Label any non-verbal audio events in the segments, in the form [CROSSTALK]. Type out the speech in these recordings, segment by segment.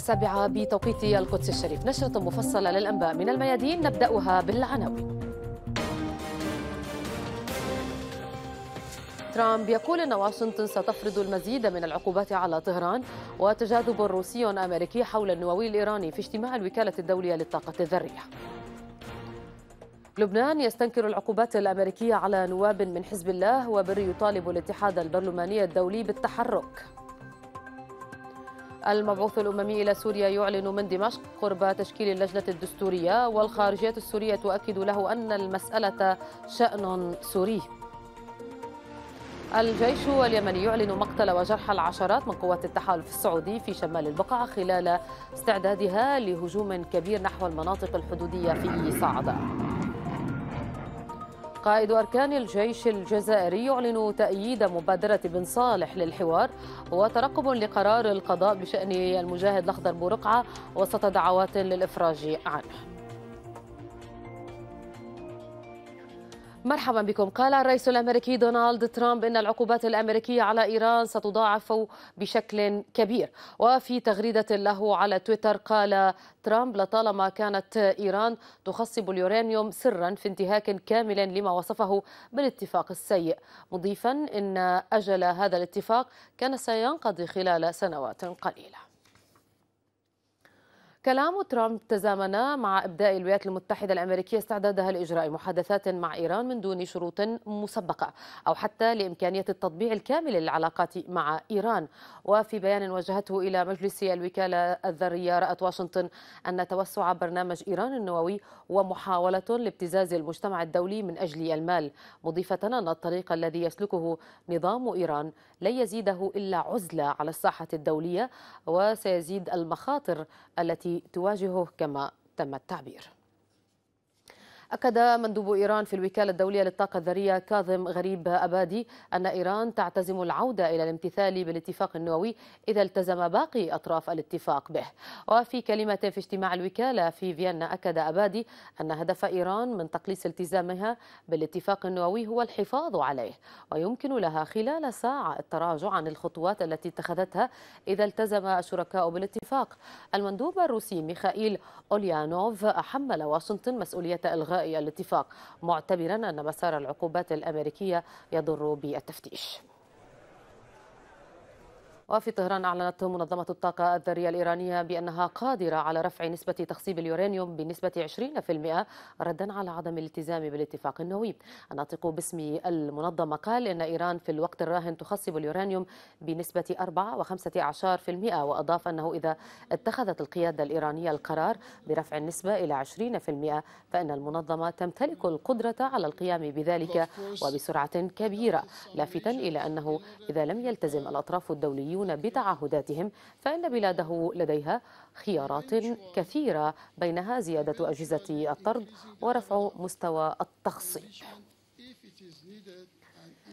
السابعة بتوقيت القدس الشريف نشرة مفصلة للأنباء من الميادين نبدأها بالعناوين ترامب يقول أن واشنطن ستفرض المزيد من العقوبات على طهران وتجاذب روسي أمريكي حول النووي الإيراني في اجتماع الوكالة الدولية للطاقة الذرية لبنان يستنكر العقوبات الأمريكية على نواب من حزب الله وبر يطالب الاتحاد البرلماني الدولي بالتحرك المبعوث الأممي إلى سوريا يعلن من دمشق قرب تشكيل اللجنة الدستورية والخارجية السورية تؤكد له أن المسألة شأن سوري الجيش اليمني يعلن مقتل وجرح العشرات من قوات التحالف السعودي في شمال البقعة خلال استعدادها لهجوم كبير نحو المناطق الحدودية في صعدة قائد أركان الجيش الجزائري يعلن تأييد مبادرة بن صالح للحوار وترقب لقرار القضاء بشأن المجاهد الأخضر بورقعة وسط دعوات للإفراج عنه مرحبا بكم قال الرئيس الامريكي دونالد ترامب ان العقوبات الامريكيه على ايران ستضاعف بشكل كبير وفي تغريده له على تويتر قال ترامب لطالما كانت ايران تخصب اليورانيوم سرا في انتهاك كامل لما وصفه بالاتفاق السيء مضيفا ان اجل هذا الاتفاق كان سينقضي خلال سنوات قليله كلام ترامب تزامن مع إبداء الولايات المتحدة الأمريكية استعدادها لإجراء محادثات مع إيران من دون شروط مسبقة أو حتى لإمكانية التطبيع الكامل للعلاقات مع إيران وفي بيان وجهته إلى مجلس الوكالة الذرية رأت واشنطن أن توسع برنامج إيران النووي ومحاولة لابتزاز المجتمع الدولي من أجل المال مضيفة أن الطريق الذي يسلكه نظام إيران لا يزيده إلا عزلة على الساحة الدولية وسيزيد المخاطر التي التي تواجهه كما تم التعبير أكد مندوب إيران في الوكالة الدولية للطاقة الذرية كاظم غريب أبادي أن إيران تعتزم العودة إلى الامتثال بالاتفاق النووي إذا التزم باقي أطراف الاتفاق به وفي كلمة في اجتماع الوكالة في فيينا أكد أبادي أن هدف إيران من تقليص التزامها بالاتفاق النووي هو الحفاظ عليه ويمكن لها خلال ساعة التراجع عن الخطوات التي اتخذتها إذا التزم الشركاء بالاتفاق المندوب الروسي ميخائيل أوليانوف حمل واشنطن مسؤولية إلغاء الاتفاق معتبرا أن مسار العقوبات الأمريكية يضر بالتفتيش وفي طهران أعلنت منظمة الطاقة الذرية الإيرانية بأنها قادرة على رفع نسبة تخصيب اليورانيوم بنسبة 20% ردا على عدم الالتزام بالاتفاق النووي الناطق باسم المنظمة قال إن إيران في الوقت الراهن تخصب اليورانيوم بنسبة 4 و15% وأضاف أنه إذا اتخذت القيادة الإيرانية القرار برفع النسبة إلى 20% فإن المنظمة تمتلك القدرة على القيام بذلك وبسرعة كبيرة لافتا إلى أنه إذا لم يلتزم الأطراف الدوليون السوريون بتعهداتهم فإن بلاده لديها خيارات كثيرة بينها زيادة أجهزة الطرد ورفع مستوى التخصيب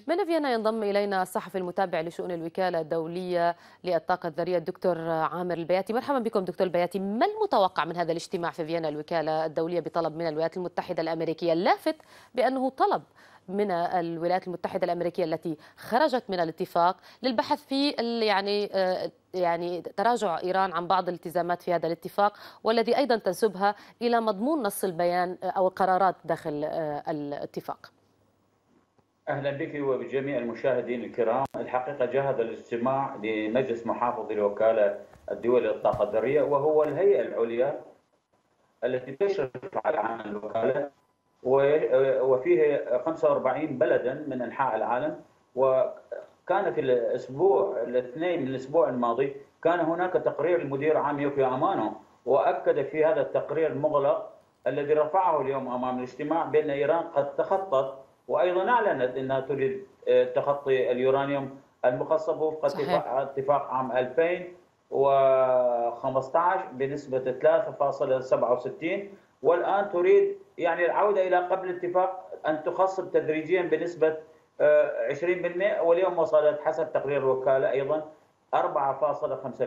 من فيينا ينضم إلينا الصحفي المتابع لشؤون الوكالة الدولية للطاقة الذرية الدكتور عامر البياتي مرحبا بكم دكتور البياتي ما المتوقع من هذا الاجتماع في فيينا الوكالة الدولية بطلب من الولايات المتحدة الأمريكية اللافت بأنه طلب من الولايات المتحده الامريكيه التي خرجت من الاتفاق للبحث في يعني آه، يعني تراجع ايران عن بعض الالتزامات في هذا الاتفاق والذي ايضا تنسبها الى مضمون نص البيان او القرارات داخل آه، الاتفاق. اهلا بك وبجميع المشاهدين الكرام، الحقيقه جاء الاجتماع لمجلس محافظ الوكاله الدول للطاقه الذريه وهو الهيئه العليا التي تشرف على عمل الوكاله آه، وفيه 45 بلدا من انحاء العالم وكان في الاسبوع الاثنين الاسبوع الماضي كان هناك تقرير المدير عام يوكيو امانو واكد في هذا التقرير المغلق الذي رفعه اليوم امام الاجتماع بان ايران قد تخطت وايضا اعلنت انها تريد آه، تخطي اليورانيوم المخصب وفق اتفاق عام 2015 بنسبة 3.67 والآن تريد يعني العودة إلى قبل الاتفاق أن تخصم تدريجيا بنسبة 20% آه، واليوم وصلت حسب تقرير الوكالة أيضا 4.5%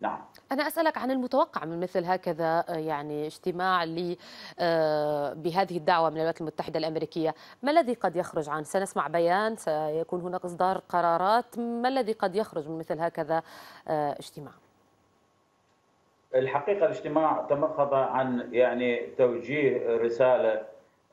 نعم أنا أسألك عن المتوقع من مثل هكذا آه، يعني اجتماع لي آه، بهذه الدعوة من الولايات المتحدة الأمريكية ما الذي قد يخرج عن سنسمع بيان سيكون هناك إصدار قرارات ما الذي قد يخرج من مثل هكذا اجتماع الحقيقه الاجتماع تمخض عن يعني توجيه رساله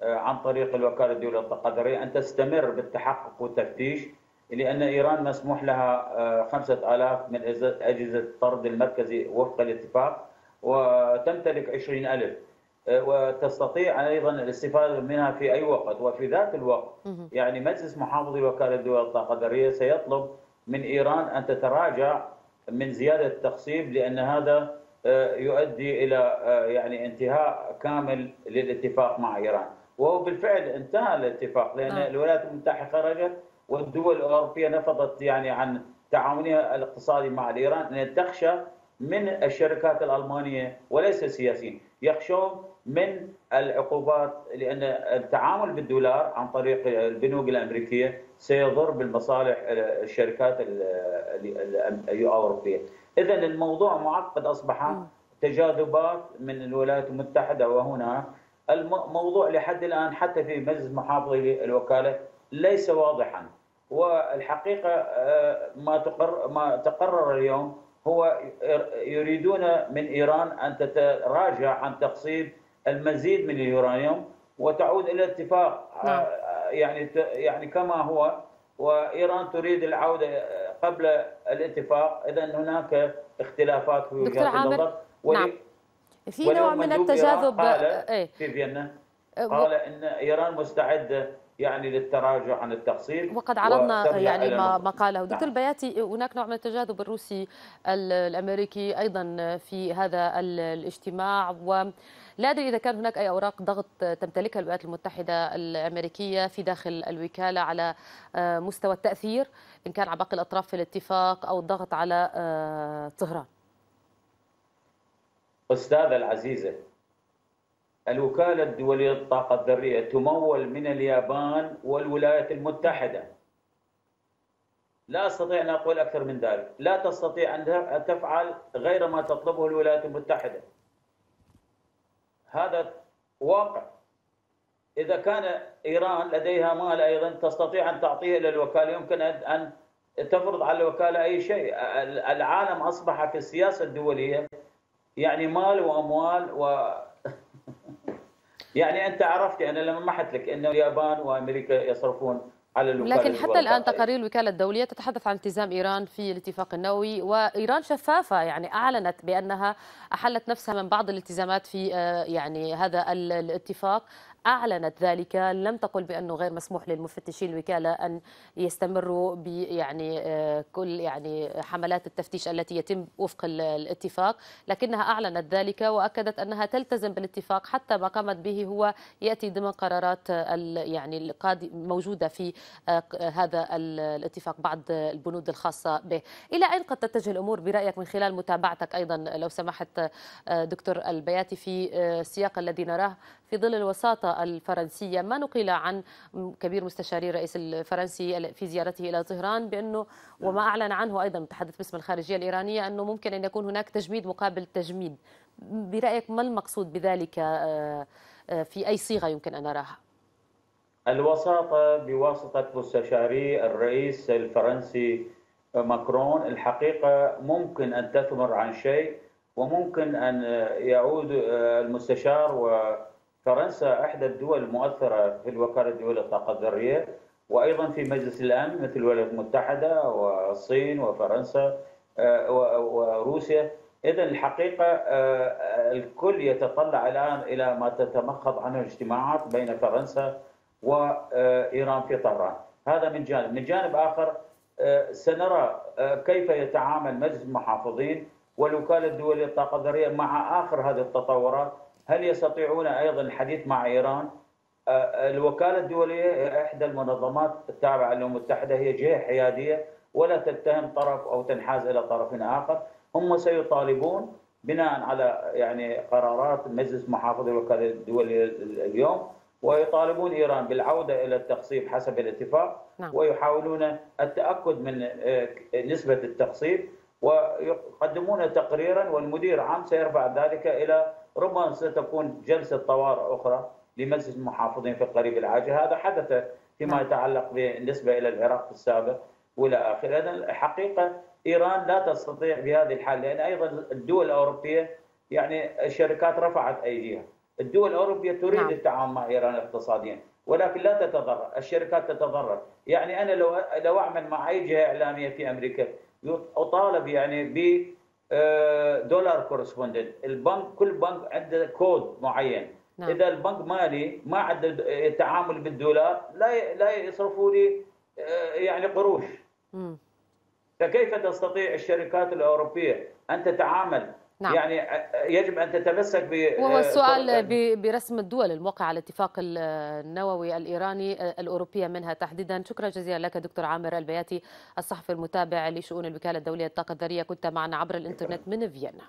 آه، عن طريق الوكاله الدوليه القطريه ان تستمر بالتحقق والتفتيش لان ايران مسموح لها 5000 آه، من اجهزه الطرد المركزي وفق الاتفاق وتمتلك 20000 آه، وتستطيع ايضا الاستفاده منها في اي وقت وفي ذات الوقت يعني مجلس محافظي الوكاله الدوليه القطريه سيطلب من ايران ان تتراجع من زياده التخصيب لان هذا آه، يؤدي الى آه، يعني انتهاء كامل للاتفاق مع ايران وهو بالفعل انتهى الاتفاق لان آه. الولايات المتحده خرجت والدول الاوروبيه نفضت يعني عن تعاونها الاقتصادي مع ايران لان تخشى من الشركات الالمانيه وليس السياسيين يخشون من العقوبات لان التعامل بالدولار عن طريق البنوك الامريكيه سيضر بالمصالح الشركات الاوروبيه اذا الموضوع معقد اصبح تجاذبات من الولايات المتحده وهنا الموضوع لحد الان حتى في مجلس محافظي الوكاله ليس واضحا والحقيقه آه، ما تقر ما تقرر اليوم هو يريدون من ايران ان تتراجع عن تقسيم المزيد من اليورانيوم وتعود الى اتفاق آه، نعم. يعني يعني كما هو وايران تريد العوده آه، قبل الاتفاق اذا هناك اختلافات في وجهات النظر نعم في نوع من التجاذب آه، ايه؟ في فيينا آه، قال ان ايران مستعده يعني للتراجع عن التقصير وقد عرضنا يعني ما, ما قاله دكتور البياتي نعم. هناك نوع من التجاذب الروسي الامريكي ايضا في هذا الاجتماع و لا أدري إذا كان هناك أي أوراق ضغط تمتلكها الولايات المتحدة الأمريكية في داخل الوكالة على آه، مستوى التأثير إن كان على باقي الأطراف في الاتفاق أو الضغط على آه، طهران أستاذة العزيزة الوكالة الدولية للطاقة الذرية تمول من اليابان والولايات المتحدة لا أستطيع أن أقول أكثر من ذلك لا تستطيع أن تفعل غير ما تطلبه الولايات المتحدة هذا واقع إذا كان إيران لديها مال أيضا تستطيع أن تعطيه إلى الوكالة يمكن أن تفرض على الوكالة أي شيء العالم أصبح في السياسة الدولية يعني مال وأموال و [LAUGHS] يعني أنت عرفت أنا لما محت لك انه اليابان وأمريكا يصرفون على لكن حتى الان الآن تقارير الوكالة الدولية تتحدث عن التزام إيران في الاتفاق النووي وإيران شفافة يعني أعلنت بأنها أحلت نفسها من بعض الالتزامات في آه، يعني هذا الاتفاق أعلنت ذلك لم تقل بأنه غير مسموح للمفتشين الوكالة أن يستمروا يعني آه، كل يعني حملات التفتيش التي يتم وفق الاتفاق لكنها أعلنت ذلك وأكدت أنها تلتزم بالاتفاق حتى ما قامت به هو يأتي ضمن قرارات يعني موجودة في آه، هذا الاتفاق بعض البنود الخاصة به إلى أين قد تتجه الأمور برأيك من خلال متابعتك أيضا لو سمحت آه، دكتور البياتي في السياق الذي نراه في ظل الوساطة الفرنسية ما نقل عن كبير مستشاري الرئيس الفرنسي في زيارته إلى طهران بأنه وما أعلن عنه أيضا تحدث باسم الخارجية الإيرانية أنه ممكن أن يكون هناك تجميد مقابل تجميد برأيك ما المقصود بذلك آه، آه، في أي صيغة يمكن أن نراها؟ الوساطة بواسطة مستشاري الرئيس الفرنسي ماكرون الحقيقة ممكن أن تثمر عن شيء وممكن أن يعود آه، المستشار و فرنسا احدى الدول المؤثره في الوكاله الدوليه للطاقه الذريه وايضا في مجلس الامن مثل الولايات المتحده والصين وفرنسا آه، وروسيا اذا الحقيقه آه، الكل يتطلع الان الى ما تتمخض عنه الاجتماعات بين فرنسا وايران آه، في طهران هذا من جانب من جانب اخر سنرى كيف يتعامل مجلس المحافظين والوكاله الدوليه للطاقه الذريه مع اخر هذه التطورات هل يستطيعون ايضا الحديث مع ايران؟ الوكاله الدوليه احدى المنظمات التابعه للامم المتحده هي جهه حياديه ولا تتهم طرف او تنحاز الى طرف اخر، هم سيطالبون بناء على يعني قرارات مجلس محافظ الوكاله الدوليه اليوم ويطالبون ايران بالعوده الى التقصيب حسب الاتفاق نعم. ويحاولون التاكد من نسبه التقصيب ويقدمون تقريرا والمدير عام سيرفع ذلك الى ربما ستكون جلسه طوارئ اخرى لمجلس المحافظين في قريب العاجل هذا حدث فيما نعم. يتعلق بالنسبه الى العراق في السابق والى اخره اذا الحقيقه ايران لا تستطيع بهذه الحال لان ايضا الدول الاوروبيه يعني الشركات رفعت ايديها الدول الاوروبيه تريد نعم. التعاون مع ايران اقتصاديا ولكن لا تتضرر الشركات تتضرر يعني انا لو لو اعمل مع اي جهه اعلاميه في امريكا اطالب يعني آه، دولار كورسبوندنت البنك كل بنك عنده كود معين نعم. اذا البنك مالي ما عنده آه، تعامل بالدولار لا لا يصرفوا لي آه، يعني قروش م. فكيف تستطيع الشركات الاوروبيه ان تتعامل نعم. يعني يجب أن تتمسك ب وهو آه، السؤال برسم الدول الموقع على الاتفاق النووي الإيراني آه، الأوروبية منها تحديدا شكرا جزيلا لك دكتور عامر البياتي الصحفي المتابع لشؤون الوكالة الدولية للطاقة الذرية كنت معنا عبر الإنترنت من فيينا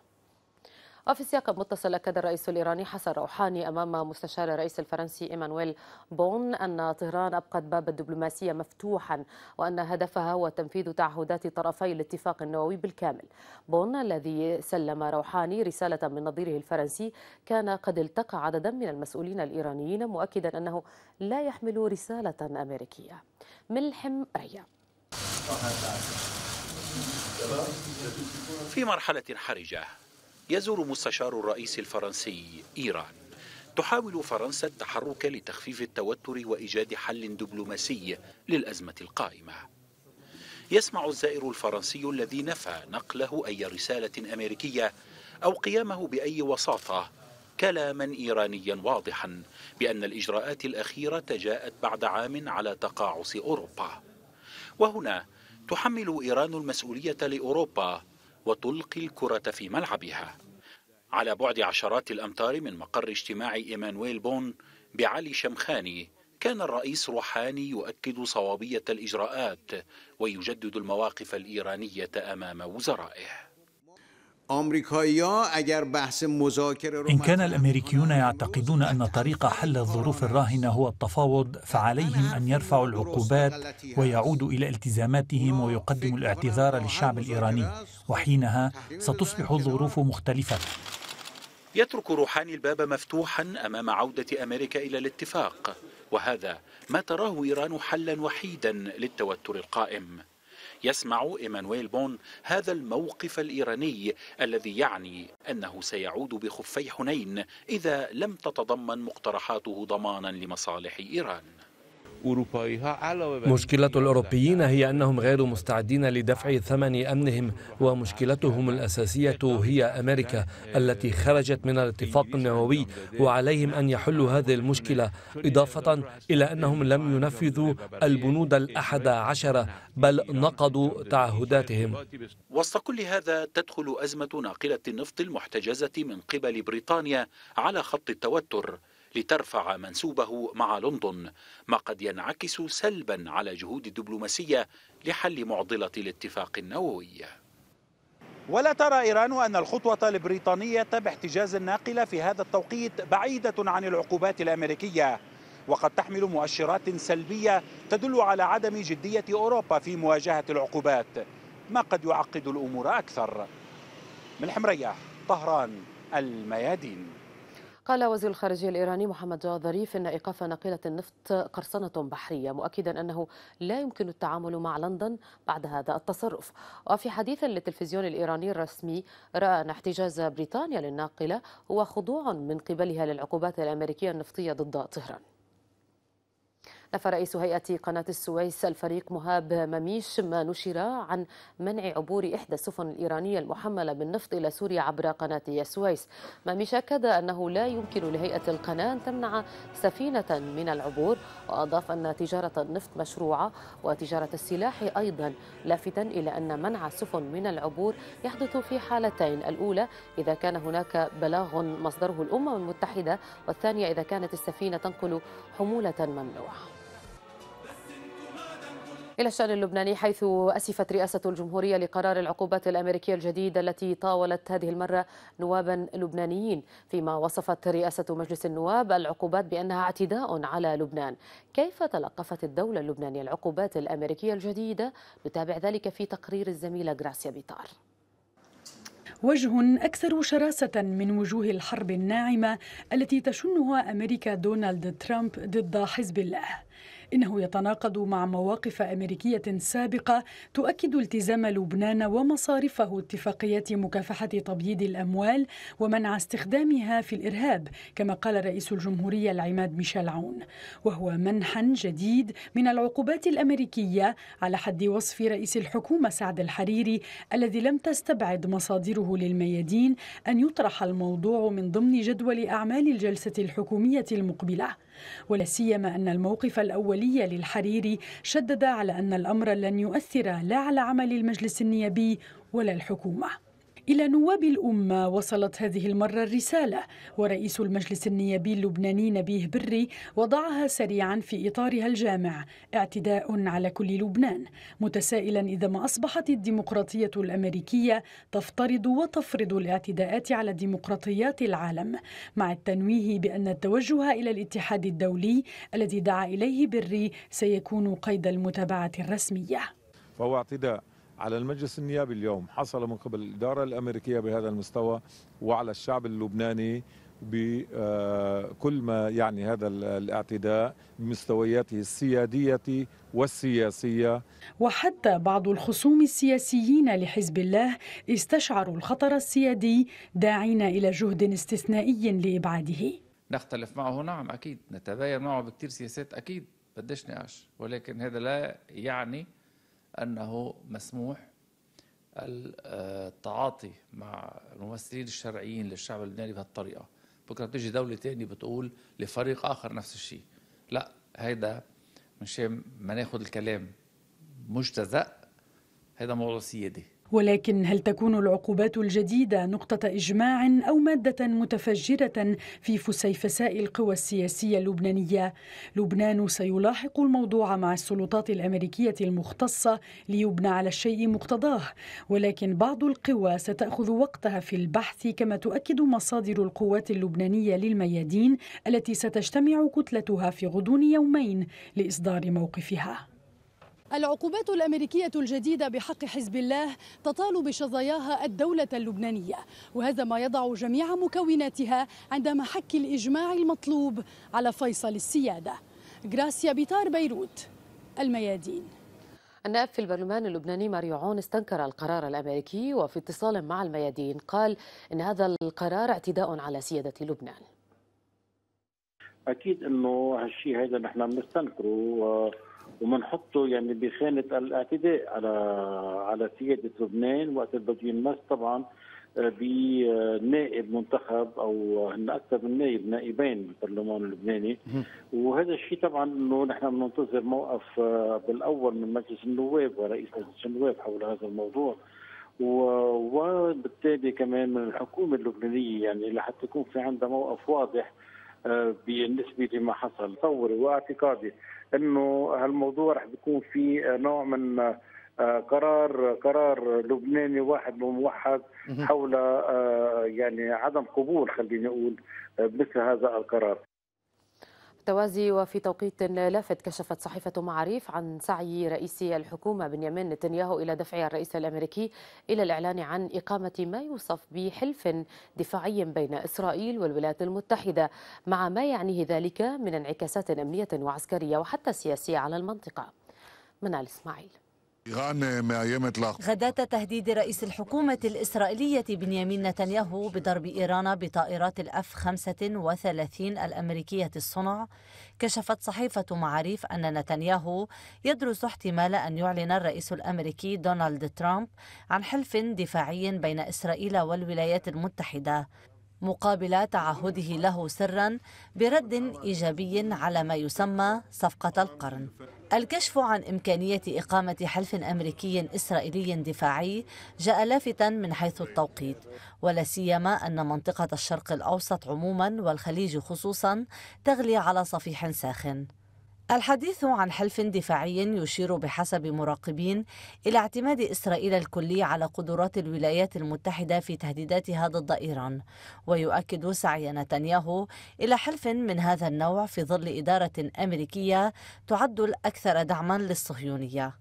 وفي سياق متصل أكد الرئيس الإيراني حسن روحاني أمام مستشار الرئيس الفرنسي إيمانويل بون أن طهران أبقت باب الدبلوماسية مفتوحا وأن هدفها هو تنفيذ تعهدات طرفي الاتفاق النووي بالكامل بون الذي سلم روحاني رسالة من نظيره الفرنسي كان قد التقى عددا من المسؤولين الإيرانيين مؤكدا أنه لا يحمل رسالة أمريكية ملحم ريا في مرحلة حرجة يزور مستشار الرئيس الفرنسي إيران تحاول فرنسا التحرك لتخفيف التوتر وإيجاد حل دبلوماسي للأزمة القائمة يسمع الزائر الفرنسي الذي نفى نقله أي رسالة أمريكية أو قيامه بأي وساطة كلاما إيرانيا واضحا بأن الإجراءات الأخيرة جاءت بعد عام على تقاعس أوروبا وهنا تحمل إيران المسؤولية لأوروبا وتلقي الكرة في ملعبها على بعد عشرات الأمتار من مقر اجتماع إيمانويل بون بعلي شمخاني كان الرئيس روحاني يؤكد صوابية الإجراءات ويجدد المواقف الإيرانية أمام وزرائه إن كان الأمريكيون يعتقدون أن طريق حل الظروف الراهنة هو التفاوض فعليهم أن يرفعوا العقوبات ويعودوا إلى التزاماتهم ويقدموا الاعتذار للشعب الإيراني وحينها ستصبح الظروف مختلفة يترك روحاني الباب مفتوحا أمام عودة أمريكا إلى الاتفاق وهذا ما تراه إيران حلا وحيدا للتوتر القائم يسمع إيمانويل بون هذا الموقف الإيراني الذي يعني أنه سيعود بخفي حنين إذا لم تتضمن مقترحاته ضمانا لمصالح إيران مشكلة الأوروبيين هي أنهم غير مستعدين لدفع ثمن أمنهم ومشكلتهم الأساسية هي أمريكا التي خرجت من الاتفاق النووي وعليهم أن يحلوا هذه المشكلة إضافة إلى أنهم لم ينفذوا البنود الأحد عشر بل نقضوا تعهداتهم وسط كل هذا تدخل أزمة ناقلة النفط المحتجزة من قبل بريطانيا على خط التوتر لترفع منسوبه مع لندن ما قد ينعكس سلبا على جهود الدبلوماسية لحل معضلة الاتفاق النووي ولا ترى إيران أن الخطوة البريطانية باحتجاز الناقلة في هذا التوقيت بعيدة عن العقوبات الأمريكية وقد تحمل مؤشرات سلبية تدل على عدم جدية أوروبا في مواجهة العقوبات ما قد يعقد الأمور أكثر من حمرية طهران الميادين قال وزير الخارجية الإيراني محمد جواد ظريف إن إيقاف ناقلة النفط قرصنة بحرية مؤكدا أنه لا يمكن التعامل مع لندن بعد هذا التصرف وفي حديث للتلفزيون الإيراني الرسمي رأى أن احتجاز بريطانيا للناقلة هو خضوع من قبلها للعقوبات الأمريكية النفطية ضد طهران نفى رئيس هيئة قناة السويس الفريق مهاب مميش ما نشر عن منع عبور إحدى السفن الإيرانية المحملة بالنفط إلى سوريا عبر قناة السويس مميش أكد أنه لا يمكن لهيئة القناة أن تمنع سفينة من العبور وأضاف أن تجارة النفط مشروعة وتجارة السلاح أيضا لافتا إلى أن منع السفن من العبور يحدث في حالتين الأولى إذا كان هناك بلاغ مصدره الأمم المتحدة والثانية إذا كانت السفينة تنقل حمولة ممنوعة إلى الشأن اللبناني حيث أسفت رئاسة الجمهورية لقرار العقوبات الأمريكية الجديدة التي طاولت هذه المرة نوابا لبنانيين فيما وصفت رئاسة مجلس النواب العقوبات بأنها اعتداء على لبنان كيف تلقفت الدولة اللبنانية العقوبات الأمريكية الجديدة نتابع ذلك في تقرير الزميلة غراسيا بيطار وجه أكثر شراسة من وجوه الحرب الناعمة التي تشنها أمريكا دونالد ترامب ضد حزب الله إنه يتناقض مع مواقف أمريكية سابقة تؤكد التزام لبنان ومصارفه اتفاقية مكافحة تبييض الأموال ومنع استخدامها في الإرهاب كما قال رئيس الجمهورية العماد ميشيل عون وهو منحا جديد من العقوبات الأمريكية على حد وصف رئيس الحكومة سعد الحريري الذي لم تستبعد مصادره للميادين أن يطرح الموضوع من ضمن جدول أعمال الجلسة الحكومية المقبلة ولا سيما أن الموقف الأولي للحريري شدد على أن الأمر لن يؤثر لا على عمل المجلس النيابي ولا الحكومة إلى نواب الأمة وصلت هذه المرة الرسالة ورئيس المجلس النيابي اللبناني نبيه بري وضعها سريعا في إطارها الجامع اعتداء على كل لبنان متسائلا إذا ما أصبحت الديمقراطية الأمريكية تفترض وتفرض الاعتداءات على ديمقراطيات العالم مع التنويه بأن التوجه إلى الاتحاد الدولي الذي دعا إليه بري سيكون قيد المتابعة الرسمية فهو اعتداء على المجلس النيابي اليوم حصل من قبل الإدارة الأمريكية بهذا المستوى وعلى الشعب اللبناني بكل آه، ما يعني هذا الاعتداء بمستوياته السيادية والسياسية وحتى بعض الخصوم السياسيين لحزب الله استشعروا الخطر السيادي داعين إلى جهد استثنائي لإبعاده نختلف معه نعم أكيد نتباين معه بكثير سياسات أكيد بديش نقاش ولكن هذا لا يعني أنه مسموح التعاطي مع الممثلين الشرعيين للشعب اللبناني بهالطريقة بكرة بتيجي دولة تانية بتقول لفريق آخر نفس الشيء لا هيدا مش ما ناخد الكلام مجتزأ هيدا موضوع سيادي ولكن هل تكون العقوبات الجديدة نقطة إجماع أو مادة متفجرة في فسيفساء القوى السياسية اللبنانية؟ لبنان سيلاحق الموضوع مع السلطات الأمريكية المختصة ليبنى على الشيء مقتضاه، ولكن بعض القوى ستأخذ وقتها في البحث كما تؤكد مصادر القوات اللبنانية للميادين التي ستجتمع كتلتها في غضون يومين لإصدار موقفها. العقوبات الامريكيه الجديده بحق حزب الله تطال بشظاياها الدوله اللبنانيه وهذا ما يضع جميع مكوناتها عند محك الاجماع المطلوب على فيصل السياده غراسيا بيطار بيروت الميادين النائب في البرلمان اللبناني ماريو عون استنكر القرار الامريكي وفي اتصال مع الميادين قال ان هذا القرار اعتداء على سياده لبنان اكيد انه هالشيء هذا نحن بنستنكره وبنحطه يعني بخانه الاعتداء على على سياده لبنان وقت بده ينمس طبعا آه، بنائب منتخب او هن اكثر من نائب نائبين بالبرلمان اللبناني وهذا الشيء طبعا انه نحن بننتظر موقف آه، بالاول من مجلس النواب ورئيس مجلس النواب حول هذا الموضوع وبالتالي كمان من الحكومه اللبنانيه يعني لحتى يكون في عندها موقف واضح بالنسبه لما حصل تصوري واعتقادي انه هالموضوع رح بيكون في نوع من آه، قرار قرار لبناني واحد وموحد حول آه، يعني عدم قبول خليني اقول آه، مثل هذا القرار التوازي وفي توقيت لافت كشفت صحيفة معاريف عن سعي رئيس الحكومة بنيامين نتنياهو إلى دفع الرئيس الأمريكي إلى الإعلان عن إقامة ما يوصف بحلف دفاعي بين إسرائيل والولايات المتحدة مع ما يعنيه ذلك من انعكاسات أمنية وعسكرية وحتى سياسية على المنطقة منال إسماعيل إيران لا غداة تهديد رئيس الحكومة الإسرائيلية بنيامين نتنياهو بضرب إيران بطائرات الأف 35 الأمريكية الصنع كشفت صحيفة معاريف أن نتنياهو يدرس احتمال أن يعلن الرئيس الأمريكي دونالد ترامب عن حلف دفاعي بين إسرائيل والولايات المتحدة مقابل تعهده له سرا برد إيجابي على ما يسمى صفقة القرن الكشف عن إمكانية إقامة حلف أمريكي إسرائيلي دفاعي جاء لافتا من حيث التوقيت ولا سيما أن منطقة الشرق الأوسط عموما والخليج خصوصا تغلي على صفيح ساخن الحديث عن حلف دفاعي يشير بحسب مراقبين إلى اعتماد إسرائيل الكلي على قدرات الولايات المتحدة في تهديداتها ضد إيران ويؤكد سعي نتنياهو إلى حلف من هذا النوع في ظل إدارة أمريكية تعد الأكثر دعما للصهيونية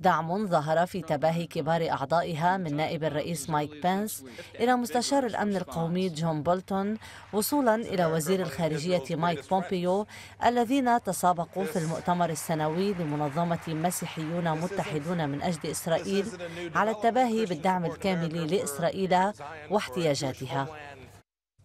دعم ظهر في تباهي كبار أعضائها من نائب الرئيس مايك بنس إلى مستشار الأمن القومي جون بولتون وصولا إلى وزير الخارجية مايك بومبيو الذين تسابقوا في المؤتمر السنوي لمنظمة مسيحيون متحدون من أجل إسرائيل على التباهي بالدعم الكامل لإسرائيل واحتياجاتها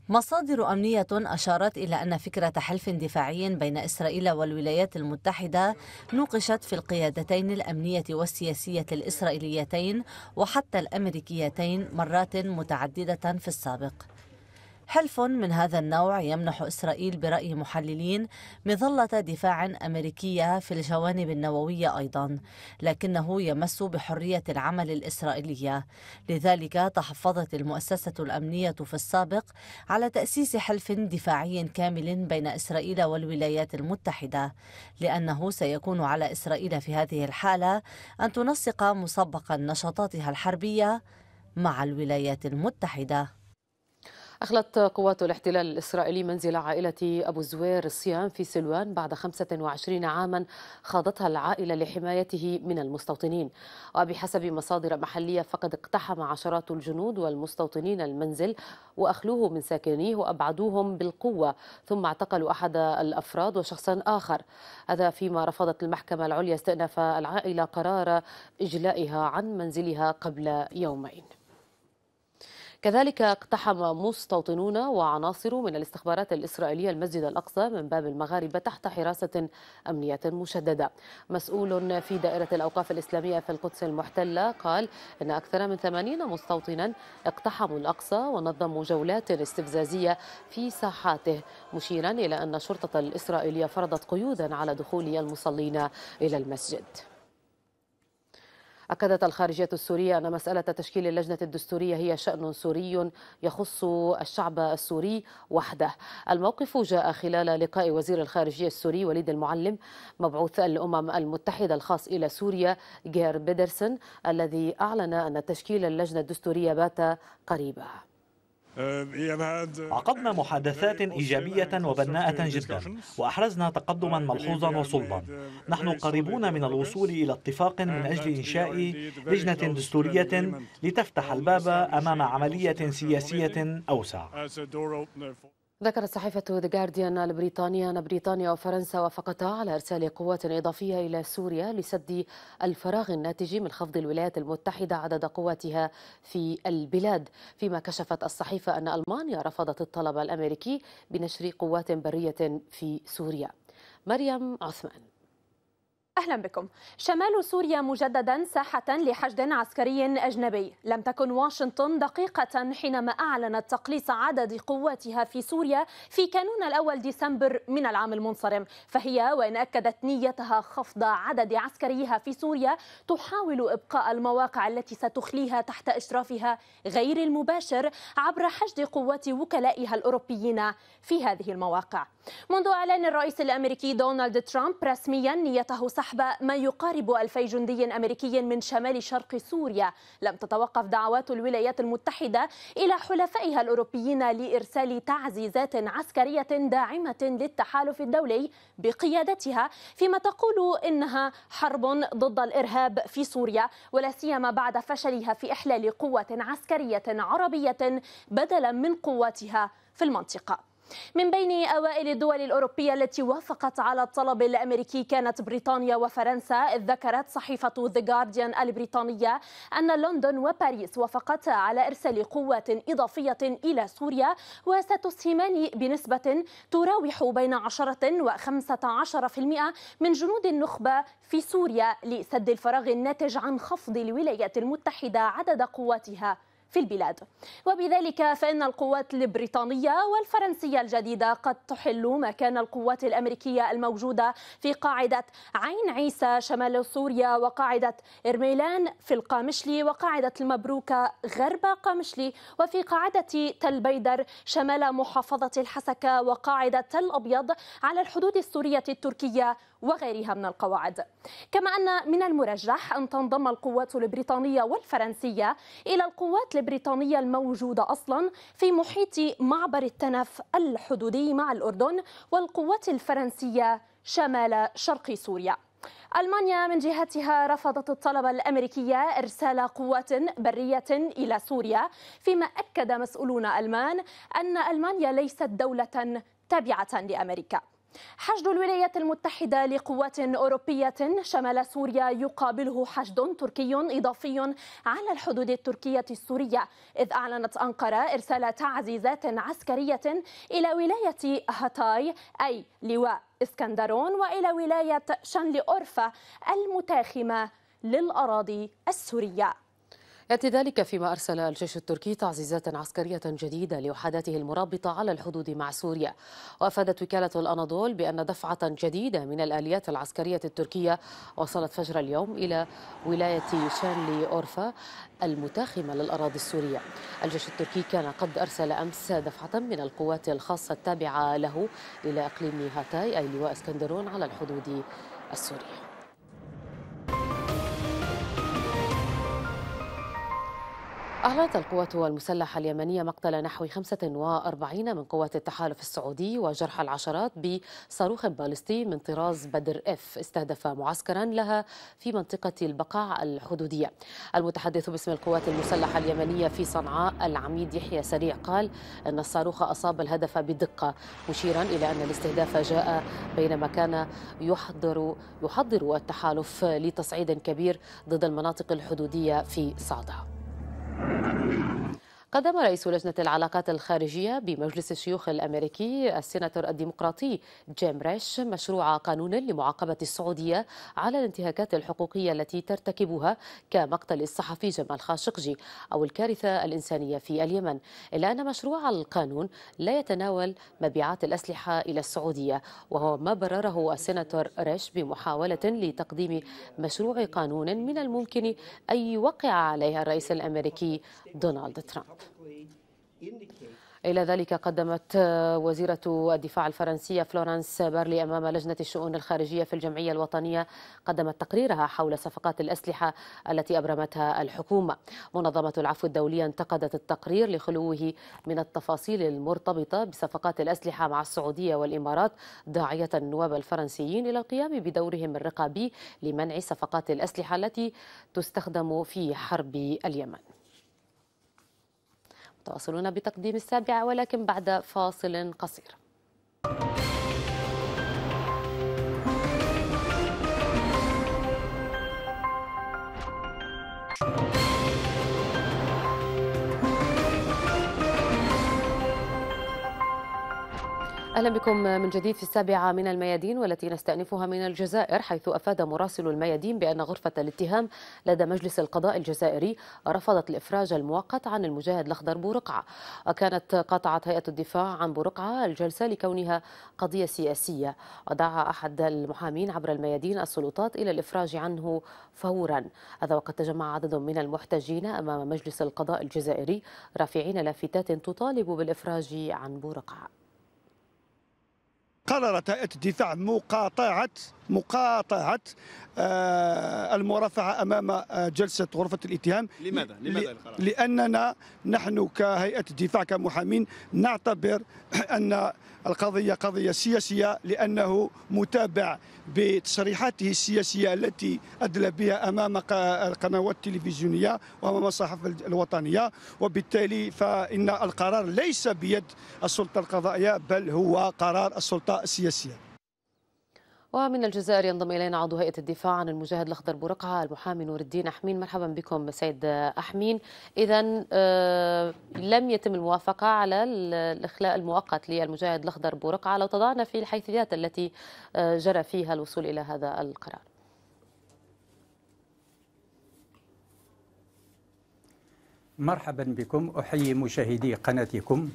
مصادر أمنية أشارت إلى أن فكرة حلف دفاعي بين إسرائيل والولايات المتحدة نوقشت في القيادتين الأمنية والسياسية الإسرائيليتين وحتى الأمريكيتين مرات متعددة في السابق حلف من هذا النوع يمنح إسرائيل برأي محللين مظلة دفاع أمريكية في الجوانب النووية أيضا لكنه يمس بحرية العمل الإسرائيلية لذلك تحفظت المؤسسة الأمنية في السابق على تأسيس حلف دفاعي كامل بين إسرائيل والولايات المتحدة لأنه سيكون على إسرائيل في هذه الحالة أن تنسق مسبقا نشاطاتها الحربية مع الولايات المتحده أخلت قوات الاحتلال الإسرائيلي منزل عائلة أبو زوير الصيام في سلوان بعد 25 عاما خاضتها العائلة لحمايته من المستوطنين وبحسب مصادر محلية فقد اقتحم عشرات الجنود والمستوطنين المنزل وأخلوه من ساكنيه وأبعدوهم بالقوة ثم اعتقلوا أحد الأفراد وشخصا آخر هذا فيما رفضت المحكمة العليا استئناف العائلة قرار إجلائها عن منزلها قبل يومين كذلك اقتحم مستوطنون وعناصر من الاستخبارات الإسرائيلية المسجد الأقصى من باب المغاربة تحت حراسة أمنية مشددة مسؤول في دائرة الأوقاف الإسلامية في القدس المحتلة قال إن أكثر من 80 مستوطنا اقتحموا الأقصى ونظموا جولات استفزازية في ساحاته مشيرا إلى أن الشرطة الإسرائيلية فرضت قيودا على دخول المصلين إلى المسجد أكدت الخارجية السورية أن مسألة تشكيل اللجنة الدستورية هي شأن سوري يخص الشعب السوري وحده الموقف جاء خلال لقاء وزير الخارجية السوري وليد المعلم مبعوث الأمم المتحدة الخاص إلى سوريا جير بيدرسون الذي أعلن أن تشكيل اللجنة الدستورية بات قريبا عقدنا محادثات إيجابية وبناءة جدا وأحرزنا تقدما ملحوظا وصلبا نحن قريبون من الوصول إلى اتفاق من أجل إنشاء لجنة دستورية لتفتح الباب أمام عملية سياسية أوسع ذكرت صحيفة ذا جارديان البريطانية أن بريطانيا وفرنسا وافقتا على إرسال قوات إضافية إلى سوريا لسد الفراغ الناتج من خفض الولايات المتحدة عدد قواتها في البلاد فيما كشفت الصحيفة أن ألمانيا رفضت الطلب الأمريكي بنشر قوات برية في سوريا مريم عثمان أهلا بكم شمال سوريا مجددا ساحة لحشد عسكري أجنبي لم تكن واشنطن دقيقة حينما أعلنت تقليص عدد قواتها في سوريا في كانون الأول ديسمبر من العام المنصرم فهي وإن أكدت نيتها خفض عدد عسكريها في سوريا تحاول إبقاء المواقع التي ستخليها تحت إشرافها غير المباشر عبر حشد قوات وكلائها الأوروبيين في هذه المواقع منذ إعلان الرئيس الأمريكي دونالد ترامب رسميا نيته سحب ما يقارب ألفي جندي أمريكي من شمال شرق سوريا لم تتوقف دعوات الولايات المتحدة إلى حلفائها الأوروبيين لإرسال تعزيزات عسكرية داعمة للتحالف الدولي بقيادتها فيما تقول إنها حرب ضد الإرهاب في سوريا ولا سيما بعد فشلها في إحلال قوة عسكرية عربية بدلا من قواتها في المنطقة من بين أوائل الدول الأوروبية التي وافقت على الطلب الأمريكي كانت بريطانيا وفرنسا إذ ذكرت صحيفة The Guardian البريطانية أن لندن وباريس وافقتا على إرسال قوات إضافية إلى سوريا وستسهمان بنسبة تراوح بين 10 و 15% من جنود النخبة في سوريا لسد الفراغ الناتج عن خفض الولايات المتحدة عدد قواتها في البلاد وبذلك فإن القوات البريطانية والفرنسية الجديدة قد تحل مكان القوات الأمريكية الموجودة في قاعدة عين عيسى شمال سوريا وقاعدة إرميلان في القامشلي وقاعدة المبروكة غرب قامشلي وفي قاعدة تل بيدر شمال محافظة الحسكة وقاعدة تل أبيض على الحدود السورية التركية وغيرها من القواعد كما أن من المرجح أن تنضم القوات البريطانية والفرنسية إلى القوات البريطانية الموجودة أصلا في محيط معبر التنف الحدودي مع الأردن والقوات الفرنسية شمال شرق سوريا ألمانيا من جهتها رفضت الطلب الأمريكية إرسال قوات برية إلى سوريا فيما أكد مسؤولون ألمان أن ألمانيا ليست دولة تابعة لأمريكا حشد الولايات المتحدة لقوات أوروبية شمال سوريا يقابله حشد تركي إضافي على الحدود التركية السورية إذ أعلنت أنقرة إرسال تعزيزات عسكرية إلى ولاية هاتاي أي لواء إسكندرون وإلى ولاية شنل أورفا المتاخمة للأراضي السورية يأتي ذلك فيما أرسل الجيش التركي تعزيزات عسكرية جديدة لوحداته المرابطة على الحدود مع سوريا وأفادت وكالة الأناضول بأن دفعة جديدة من الآليات العسكرية التركية وصلت فجر اليوم إلى ولاية شانلي أورفا المتاخمة للأراضي السورية الجيش التركي كان قد أرسل أمس دفعة من القوات الخاصة التابعة له إلى إقليم هاتاي أي لواء اسكندرون على الحدود السورية أعلنت القوات المسلحة اليمنية مقتل نحو 45 من قوات التحالف السعودي وجرح العشرات بصاروخ باليستي من طراز بدر اف استهدف معسكرا لها في منطقة البقاع الحدودية. المتحدث باسم القوات المسلحة اليمنية في صنعاء العميد يحيى سريع قال أن الصاروخ أصاب الهدف بدقة مشيرا إلى أن الاستهداف جاء بينما كان يحضر يحضر التحالف لتصعيد كبير ضد المناطق الحدودية في صعدها. Thank you. قدم رئيس لجنة العلاقات الخارجية بمجلس الشيوخ الأمريكي السيناتور الديمقراطي جيم ريش مشروع قانون لمعاقبة السعودية على الانتهاكات الحقوقية التي ترتكبها كمقتل الصحفي جمال خاشقجي أو الكارثة الإنسانية في اليمن إلا أن مشروع القانون لا يتناول مبيعات الأسلحة إلى السعودية وهو ما برره السيناتور ريش بمحاولة لتقديم مشروع قانون من الممكن أن يوقع عليها الرئيس الأمريكي دونالد ترامب إلى ذلك قدمت وزيرة الدفاع الفرنسية فلورانس بارلي أمام لجنة الشؤون الخارجية في الجمعية الوطنية قدمت تقريرها حول صفقات الأسلحة التي أبرمتها الحكومة منظمة العفو الدولية انتقدت التقرير لخلوه من التفاصيل المرتبطة بصفقات الأسلحة مع السعودية والإمارات داعية النواب الفرنسيين إلى القيام بدورهم الرقابي لمنع صفقات الأسلحة التي تستخدم في حرب اليمن تواصلونا بتقديم السابعة ولكن بعد فاصل قصير أهلا بكم من جديد في السابعة من الميادين والتي نستأنفها من الجزائر حيث أفاد مراسل الميادين بأن غرفة الاتهام لدى مجلس القضاء الجزائري رفضت الإفراج المؤقت عن المجاهد الأخضر بورقعة وكانت قاطعت هيئة الدفاع عن بورقعة الجلسة لكونها قضية سياسية ودعا أحد المحامين عبر الميادين السلطات إلى الإفراج عنه فورا هذا وقد تجمع عدد من المحتجين أمام مجلس القضاء الجزائري رافعين لافتات تطالب بالإفراج عن بورقعة قررت هيئة الدفاع مقاطعة مقاطعة آه، المرافعة أمام آه، جلسة غرفة الاتهام لماذا؟ لماذا القرار؟ لأننا نحن كهيئة الدفاع كمحامين نعتبر [CLEARS THROAT] أن القضية قضية سياسية لأنه متابع بتصريحاته السياسية التي أدلى بها أمام القنوات التلفزيونية وأمام الصحافة الوطنية وبالتالي فإن القرار ليس بيد السلطة القضائية بل هو قرار السلطة السياسية ومن الجزائر ينضم الينا عضو هيئه الدفاع عن المجاهد الاخضر برقعه المحامي نور الدين احمين مرحبا بكم سيد احمين اذا آه، لم يتم الموافقه على الاخلاء المؤقت للمجاهد الاخضر برقعه لو تضعنا في الحيثيات التي آه، جرى فيها الوصول الى هذا القرار مرحبا بكم احيي مشاهدي قناتكم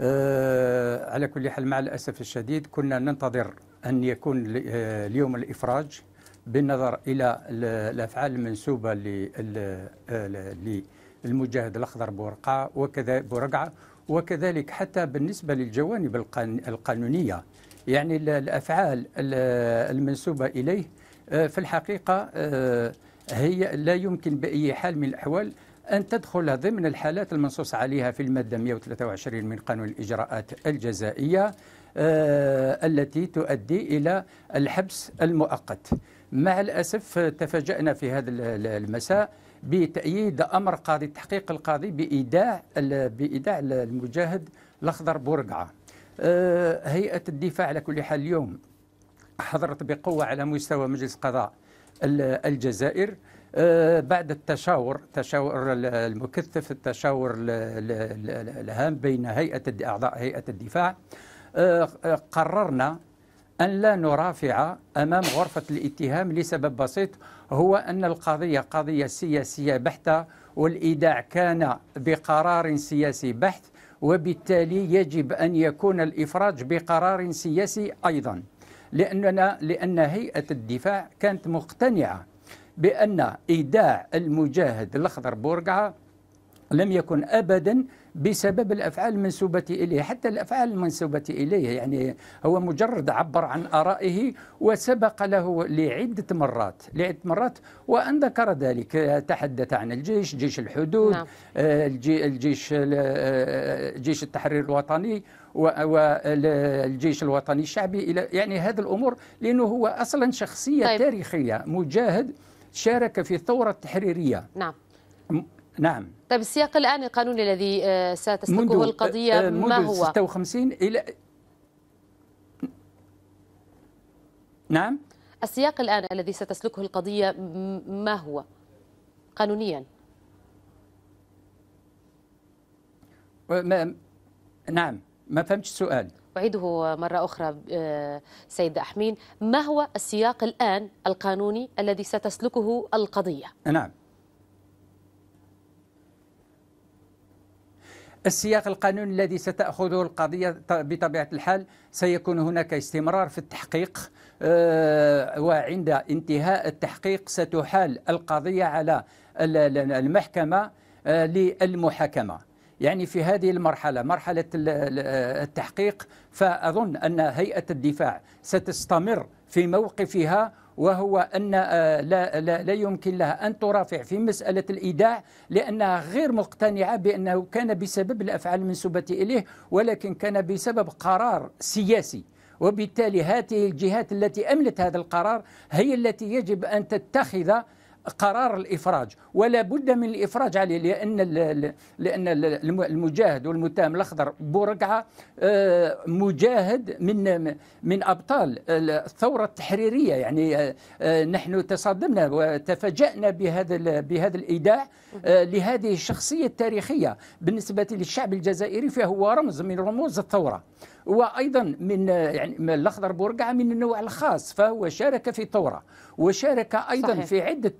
أه على كل حال مع الاسف الشديد كنا ننتظر أن يكون آه، اليوم الإفراج بالنظر إلى الأفعال المنسوبة آه، للمجاهد الأخضر بورقع وكذا بورقع وكذلك حتى بالنسبة للجوانب القانونية يعني الأفعال المنسوبة إليه آه، في الحقيقة هي لا يمكن بأي حال من الأحوال أن تدخل ضمن الحالات المنصوص عليها في المادة 123 من قانون الإجراءات الجزائية آه، التي تؤدي إلى الحبس المؤقت مع الأسف تفاجأنا في هذا المساء بتأييد أمر قاضي تحقيق القاضي بإيداع بإيداع المجاهد الأخضر بورقعة آه، هيئة الدفاع على كل حال اليوم حضرت بقوة على مستوى مجلس قضاء الجزائر آه، بعد التشاور تشاور المكثف التشاور الهام بين هيئة أعضاء هيئة الدفاع آه، آه، قررنا أن لا نرافع أمام غرفة الاتهام لسبب بسيط هو أن القضية قضية سياسية بحتة والإيداع كان بقرار سياسي بحت وبالتالي يجب أن يكون الإفراج بقرار سياسي أيضا لأننا لأن هيئة الدفاع كانت مقتنعة بأن إيداع المجاهد الأخضر بورقعة لم يكن أبدا بسبب الافعال المنسوبه اليه حتى الافعال المنسوبه اليه يعني هو مجرد عبر عن ارائه وسبق له لعده مرات لعده مرات وان ذكر ذلك تحدث عن الجيش جيش الحدود نعم. آه، الجيش آه، جيش التحرير الوطني والجيش الوطني الشعبي الى يعني هذه الامور لانه هو اصلا شخصيه طيب. تاريخيه مجاهد شارك في الثوره التحريريه نعم نعم طيب السياق الآن القانوني الذي آه، ستسلكه القضية آه، ما هو؟ منذ 56 إلى نعم السياق الآن الذي ستسلكه القضية ما هو قانونيا؟ ما... نعم ما فهمتش السؤال أعيده مرة أخرى آه، سيد أحمين ما هو السياق الآن القانوني الذي ستسلكه القضية؟ نعم السياق القانوني الذي ستأخذه القضية بطبيعة الحال سيكون هناك استمرار في التحقيق آه، وعند انتهاء التحقيق ستحال القضية على المحكمة آه، للمحاكمة يعني في هذه المرحلة مرحلة التحقيق فأظن أن هيئة الدفاع ستستمر في موقفها وهو أن آه، لا, لا, لا يمكن لها أن ترافع في مسألة الإيداع لأنها غير مقتنعة بأنه كان بسبب الأفعال المنسوبة إليه ولكن كان بسبب قرار سياسي وبالتالي هذه الجهات التي أملت هذا القرار هي التي يجب أن تتخذ قرار الافراج ولا بد من الافراج عليه لان لان المجاهد والمتهم الاخضر بورقعه آه، مجاهد من من ابطال الثوره التحريريه يعني آه، آه، نحن تصادمنا وتفاجانا بهذا بهذا الايداع لهذه الشخصيه التاريخيه بالنسبه للشعب الجزائري فهو رمز من رموز الثوره وأيضا من يعني الأخضر بورقعه من النوع الخاص فهو شارك في الثورة وشارك أيضا صحيح. في عدة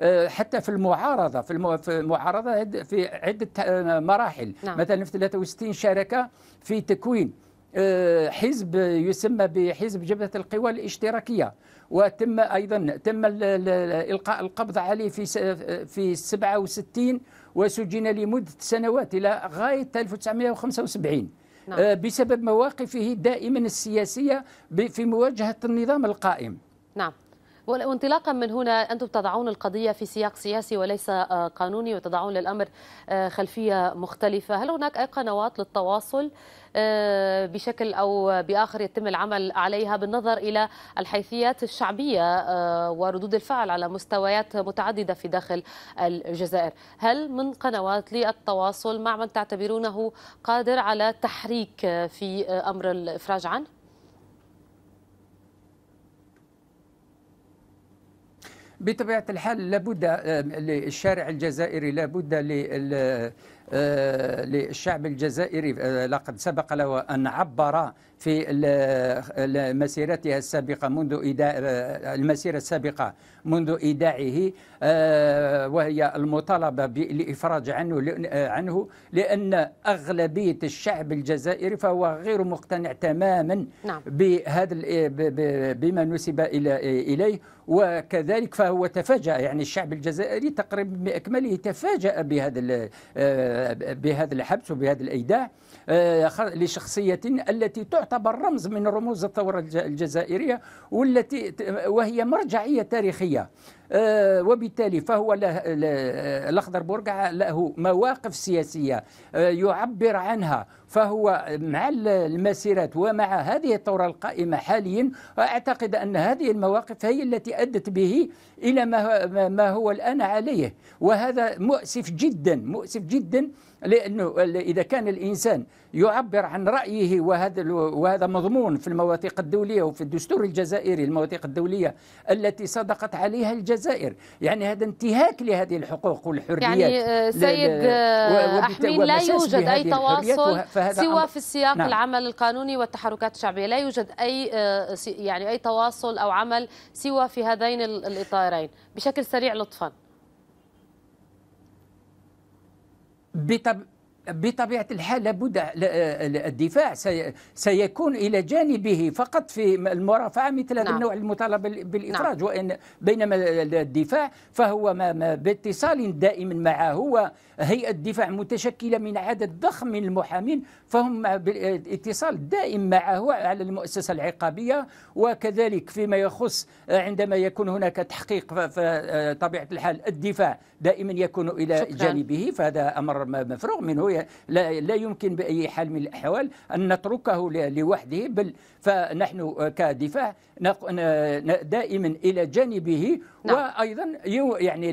آه، حتى في المعارضة في المعارضة في عدة آه، مراحل نعم. مثلا في 63 شارك في تكوين آه، حزب يسمى بحزب جبهة القوى الاشتراكية وتم ايضا تم القاء القبض عليه في في 67 وسجن لمده سنوات الى غايه 1975 نعم. آه، بسبب مواقفه دائما السياسية في مواجهة النظام القائم نعم وانطلاقا من هنا أنتم تضعون القضية في سياق سياسي وليس آه، قانوني وتضعون للأمر آه، خلفية مختلفة هل هناك أي قنوات للتواصل آه، بشكل أو بآخر يتم العمل عليها بالنظر إلى الحيثيات الشعبية وردود الفعل على مستويات متعددة في داخل الجزائر هل من قنوات للتواصل مع من تعتبرونه قادر على تحريك في أمر الإفراج عنه؟ بطبيعه الحال لابد آه، للشارع الجزائري لابد آه، للشعب الجزائري آه، لقد سبق له ان عبر في مسيرتها السابقة منذ إداء المسيرة السابقة منذ إيداعه آه، وهي المطالبة بالإفراج عنه عنه لأن أغلبية الشعب الجزائري فهو غير مقتنع تماما نعم. بهذا بما نسب إليه وكذلك فهو تفاجأ يعني الشعب الجزائري تقريبا بأكمله تفاجأ بهذا آه، بهذا الحبس وبهذا الإيداع آه، لشخصية التي تعتبر رمز من رموز الثورة الجزائرية والتي وهي مرجعية تاريخية آه، وبالتالي فهو آه، الأخضر بورقع له مواقف سياسية يعبر عنها فهو مع المسيرات ومع هذه الثورة القائمة حاليا أعتقد أن هذه المواقف هي التي أدت به إلى ما هو الآن عليه وهذا مؤسف جدا مؤسف جدا لأنه إذا كان الإنسان يعبر عن رأيه وهذا وهذا مضمون في المواثيق الدولية وفي الدستور الجزائري المواثيق الدولية التي صدقت عليها الجزائر يعني هذا انتهاك لهذه الحقوق والحريات يعني آه، سيد آه، أحمين لا يوجد أي تواصل سوى في السياق نعم. العمل القانوني والتحركات الشعبية لا يوجد أي آه، يعني أي تواصل أو عمل سوى في هذين الإطارين بشكل سريع لطفاً bêta بطبيعة الحال لابد آه، الدفاع سيكون إلى جانبه فقط في المرافعة مثل هذا نعم. النوع المطالب بالافراج نعم. وإن بينما الدفاع فهو ما ما باتصال دائم معه وهيئة الدفاع متشكلة من عدد ضخم من المحامين فهم بالاتصال دائم معه على المؤسسة العقابية وكذلك فيما يخص آه، عندما يكون هناك تحقيق فطبيعة آه، الحال الدفاع دائما يكون إلى شكرا. جانبه فهذا أمر مفروغ منه لا, لا, يمكن بأي حال من الأحوال أن نتركه لوحده بل فنحن كدفاع دائما إلى جانبه نعم. وأيضا يعني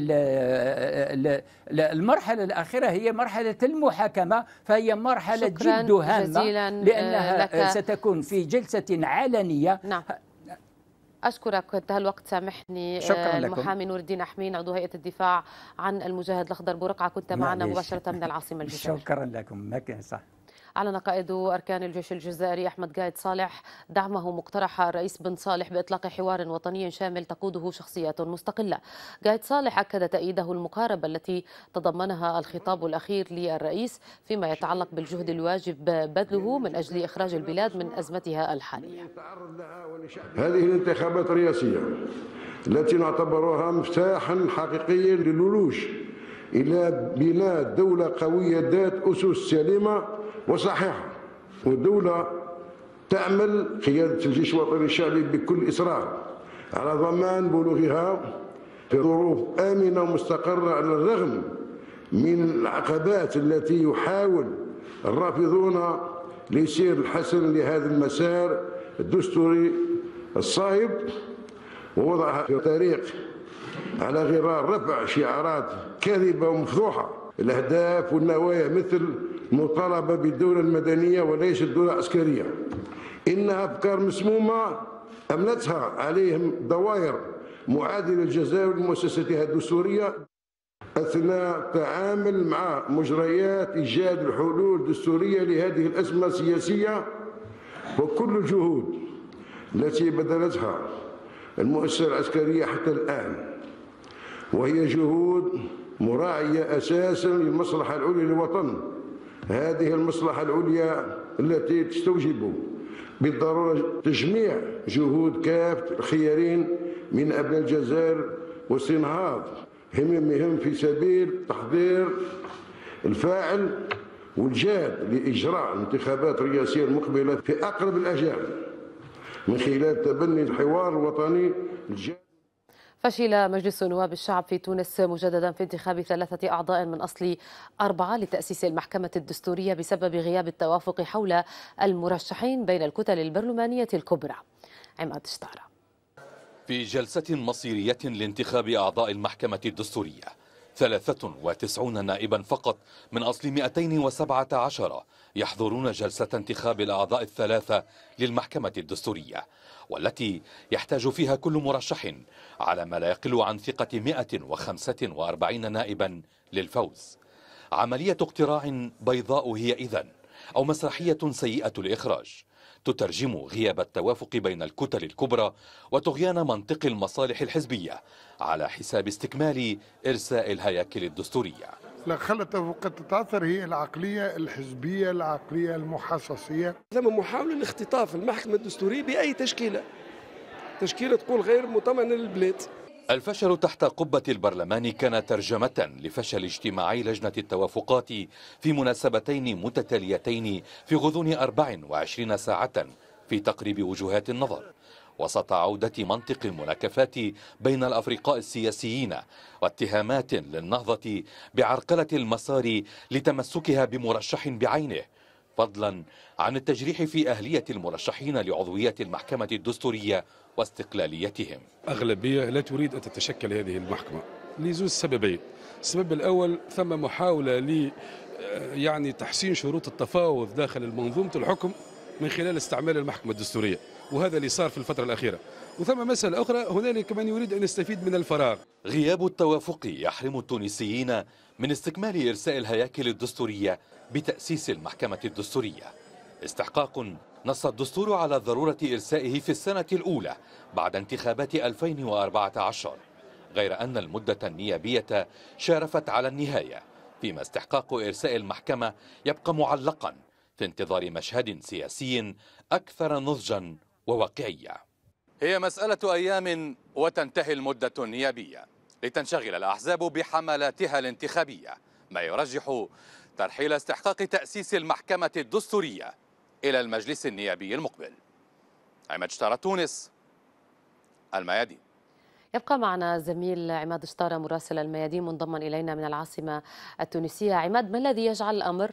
المرحلة الأخيرة هي مرحلة المحاكمة فهي مرحلة جد هامة لأنها آه، لك. ستكون في جلسة علنية نعم. اشكرك انتهى الوقت سامحني آه، شكرا المحامي نور الدين حميد عضو هيئه الدفاع عن المجاهد الاخضر برقعه كنت معنا مباشره من العاصمه [LAUGHS] الجزائريه شكرا لكم ما كان صح أعلن قائد أركان الجيش الجزائري أحمد قائد صالح دعمه مقترح الرئيس بن صالح بإطلاق حوار وطني شامل تقوده شخصيات مستقلة قائد صالح أكد تأييده المقاربة التي تضمنها الخطاب الأخير للرئيس فيما يتعلق بالجهد الواجب بذله من أجل إخراج البلاد من أزمتها الحالية هذه الانتخابات الرئاسية التي نعتبرها مفتاحا حقيقيا للولوج إلى بناء دولة قوية ذات أسس سليمة وصحيحة والدولة تعمل قيادة الجيش الوطني الشعبي بكل إصرار على ضمان بلوغها في ظروف آمنة ومستقرة على الرغم من العقبات التي يحاول الرافضون ليسير الحسن لهذا المسار الدستوري الصائب ووضعها في طريق على غرار رفع شعارات كاذبة ومفضوحة الأهداف والنوايا مثل مطالبة بالدولة المدنية وليس الدولة العسكرية إنها أفكار مسمومة أملتها عليهم دوائر معادلة الجزائر لمؤسستها الدستورية أثناء التعامل مع مجريات إيجاد الحلول الدستورية لهذه الأزمة السياسية وكل الجهود التي بذلتها المؤسسة العسكرية حتى الآن وهي جهود مراعية أساسا للمصلحة العليا للوطن هذه المصلحة العليا التي تستوجب بالضرورة تجميع جهود كافة الخيارين من أبناء الجزائر واستنهاض هممهم في سبيل تحضير الفاعل والجاد لإجراء الانتخابات الرئاسية المقبلة في أقرب الأجال من خلال تبني الحوار الوطني الجاد فشل مجلس نواب الشعب في تونس مجددا في انتخاب ثلاثة أعضاء من أصل أربعة لتأسيس المحكمة الدستورية بسبب غياب التوافق حول المرشحين بين الكتل البرلمانية الكبرى عماد شطارة في جلسة مصيرية لانتخاب أعضاء المحكمة الدستورية 93 نائبا فقط من أصل 217 يحضرون جلسة انتخاب الأعضاء الثلاثة للمحكمة الدستورية والتي يحتاج فيها كل مرشح على ما لا يقل عن ثقة 145 نائبا للفوز عملية اقتراع بيضاء هي إذن أو مسرحية سيئة الإخراج تترجم غياب التوافق بين الكتل الكبرى وطغيان منطق المصالح الحزبية على حساب استكمال إرساء الهياكل الدستورية لا خلت وقد تتعثر هي العقلية الحزبية العقلية المحاصصية ثم محاولة لاختطاف المحكمة الدستورية بأي تشكيلة تشكيلة تقول غير مطمئنة للبلاد الفشل تحت قبة البرلمان كان ترجمة لفشل اجتماعي لجنة التوافقات في مناسبتين متتاليتين في غضون 24 ساعة في تقريب وجهات النظر وسط عودة منطق المناكفات بين الأفرقاء السياسيين واتهامات للنهضة بعرقلة المسار لتمسكها بمرشح بعينه فضلا عن التجريح في أهلية المرشحين لعضوية المحكمة الدستورية واستقلاليتهم أغلبية لا تريد أن تتشكل هذه المحكمة لزوز سببين السبب الأول ثم محاولة ل آه، يعني تحسين شروط التفاوض داخل المنظومة الحكم من خلال استعمال المحكمة الدستورية وهذا اللي صار في الفترة الأخيرة وثم مسألة أخرى هنالك من يريد أن يستفيد من الفراغ غياب التوافق يحرم التونسيين من استكمال إرساء الهياكل الدستورية بتأسيس المحكمة الدستورية استحقاق نص الدستور على ضرورة إرسائه في السنة الأولى بعد انتخابات 2014 غير أن المدة النيابية شارفت على النهاية فيما استحقاق إرساء المحكمة يبقى معلقا في انتظار مشهد سياسي أكثر نضجا وواقعية هي مسألة أيام وتنتهي المدة النيابية لتنشغل الأحزاب بحملاتها الانتخابية ما يرجح ترحيل استحقاق تأسيس المحكمة الدستورية إلى المجلس النيابي المقبل عماد شطارة تونس الميادين يبقى معنا زميل عماد شطارة مراسل الميادين منضما إلينا من العاصمة التونسية عماد ما الذي يجعل الأمر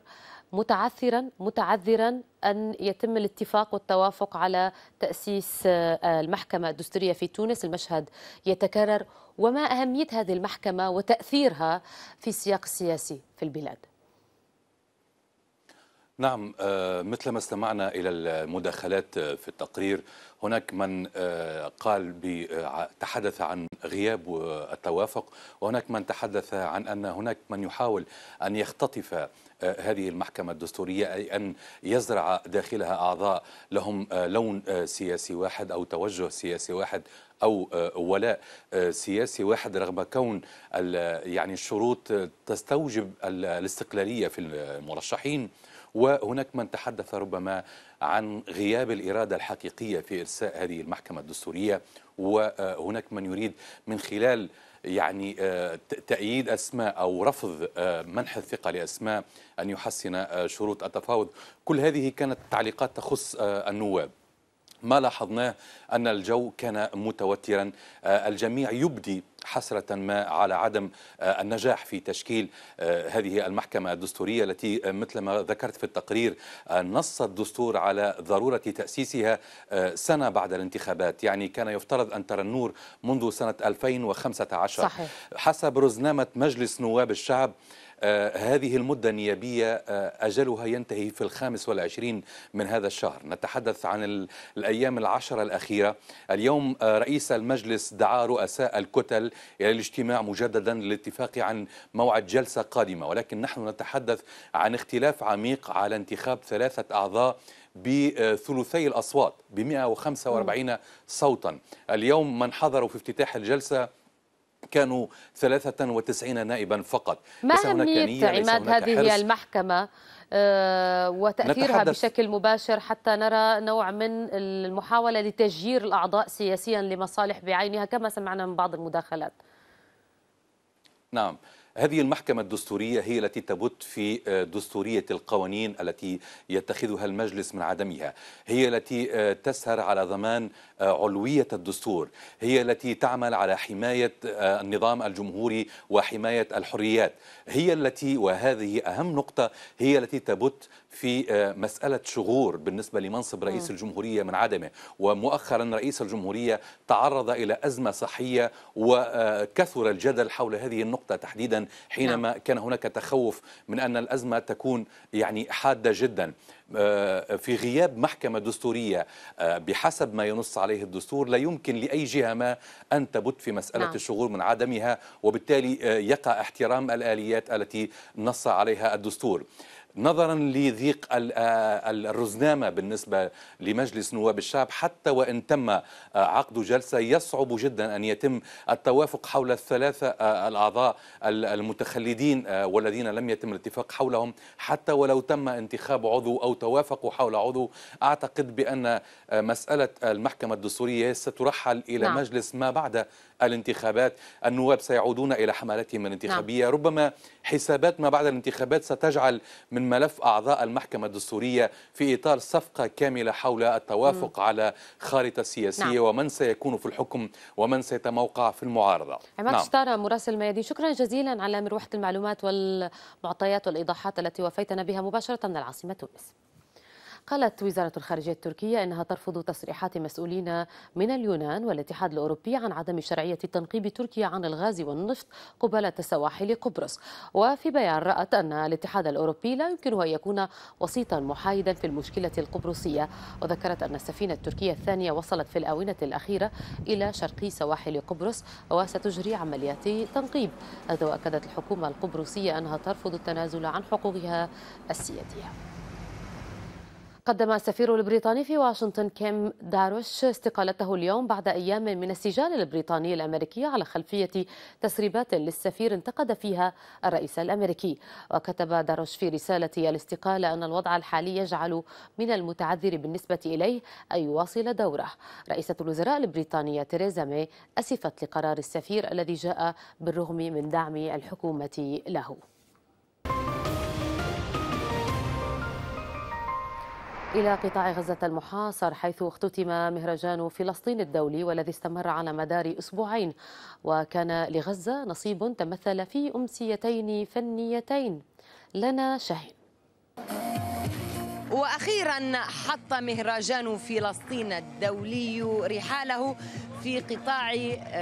متعثرا متعذرا أن يتم الاتفاق والتوافق على تأسيس آه، المحكمة الدستورية في تونس المشهد يتكرر وما أهمية هذه المحكمة وتأثيرها في السياق السياسي في البلاد نعم آه، مثل ما استمعنا إلى المداخلات آه، في التقرير هناك من آه، قال تحدث عن غياب التوافق وهناك من تحدث عن أن هناك من يحاول أن يختطف هذه المحكمة الدستورية أي أن يزرع داخلها أعضاء لهم لون سياسي واحد أو توجه سياسي واحد أو ولاء سياسي واحد رغم كون يعني الشروط تستوجب الاستقلالية في المرشحين وهناك من تحدث ربما عن غياب الإرادة الحقيقية في إرساء هذه المحكمة الدستورية وهناك من يريد من خلال يعني آه، تأييد أسماء أو رفض آه، منح الثقة لأسماء أن يحسن آه، شروط التفاوض كل هذه كانت تعليقات تخص النواب ما لاحظناه أن الجو كان متوترا آه، الجميع يبدي حسرة ما على عدم آه، النجاح في تشكيل آه، هذه المحكمة الدستورية التي مثل ما ذكرت في التقرير نص الدستور على ضرورة تأسيسها سنة بعد الانتخابات يعني كان يفترض أن ترى النور منذ سنة 2015 صحيح. حسب رزنامة مجلس نواب الشعب آه، هذه المدة النيابية آه، أجلها ينتهي في الخامس والعشرين من هذا الشهر نتحدث عن الأيام العشرة الأخيرة اليوم آه، رئيس المجلس دعا رؤساء الكتل إلى الاجتماع مجددا للاتفاق عن موعد جلسة قادمة ولكن نحن نتحدث عن اختلاف عميق على انتخاب ثلاثة أعضاء بثلثي الأصوات ب 145 صوتا اليوم من حضروا في افتتاح الجلسة كانوا 93 نائبا فقط ما أهمية عماد هذه المحكمة آه، وتأثيرها بشكل مباشر حتى نرى نوع من المحاولة لتجيير الأعضاء سياسيا لمصالح بعينها كما سمعنا من بعض المداخلات نعم هذه المحكمة الدستورية هي التي تبت في آه، دستورية القوانين التي يتخذها المجلس من عدمها هي التي آه، تسهر على ضمان آه، علوية الدستور هي التي تعمل على حماية النظام الجمهوري وحماية الحريات هي التي وهذه أهم نقطة هي التي تبت في مسألة شغور بالنسبة لمنصب رئيس الجمهورية من عدمه ومؤخرا رئيس الجمهورية تعرض إلى أزمة صحية وكثر الجدل حول هذه النقطة تحديدا حينما نعم. كان هناك تخوف من أن الأزمة تكون يعني حادة جدا آه، في غياب محكمة دستورية آه، بحسب ما ينص عليه الدستور لا يمكن لأي جهة ما أن تبت في مسألة نعم. الشغور من عدمها وبالتالي آه، يقع احترام الآليات التي نص عليها الدستور نظرا لضيق الرزنامه بالنسبه لمجلس نواب الشعب حتى وان تم عقد جلسه يصعب جدا ان يتم التوافق حول الثلاثه الاعضاء المتخلدين والذين لم يتم الاتفاق حولهم حتى ولو تم انتخاب عضو او توافقوا حول عضو اعتقد بان مساله المحكمه الدستوريه سترحل الى نعم. مجلس ما بعد الانتخابات النواب سيعودون الى حملاتهم الانتخابيه نعم. ربما حسابات ما بعد الانتخابات ستجعل من من ملف أعضاء المحكمة الدستورية في إطار صفقة كاملة حول التوافق م. على خارطة سياسية نعم. ومن سيكون في الحكم ومن سيتموقع في المعارضة عماد نعم. شتارة مراسل ميادين شكرا جزيلا على مروحة المعلومات والمعطيات والإيضاحات التي وفيتنا بها مباشرة من العاصمة تونس قالت وزارة الخارجية التركية أنها ترفض تصريحات مسؤولين من اليونان والاتحاد الأوروبي عن عدم شرعية تنقيب تركيا عن الغاز والنفط قبالة سواحل قبرص وفي بيان رأت أن الاتحاد الأوروبي لا يمكنه أن يكون وسيطا محايدا في المشكلة القبرصية وذكرت أن السفينة التركية الثانية وصلت في الآونة الأخيرة إلى شرقي سواحل قبرص وستجري عمليات تنقيب هذا وأكدت الحكومة القبرصية أنها ترفض التنازل عن حقوقها السيادية قدم السفير البريطاني في واشنطن كيم داروش استقالته اليوم بعد أيام من السجال البريطاني الأمريكي على خلفية تسريبات للسفير انتقد فيها الرئيس الأمريكي وكتب داروش في رسالة الاستقالة أن الوضع الحالي يجعل من المتعذر بالنسبة إليه أن يواصل دوره رئيسة الوزراء البريطانية تيريزا ماي أسفت لقرار السفير الذي جاء بالرغم من دعم الحكومة له إلى قطاع غزة المحاصر حيث اختتم مهرجان فلسطين الدولي والذي استمر على مدار أسبوعين وكان لغزة نصيب تمثل في أمسيتين فنيتين لنا شاهين واخيرا حط مهرجان فلسطين الدولي رحاله في قطاع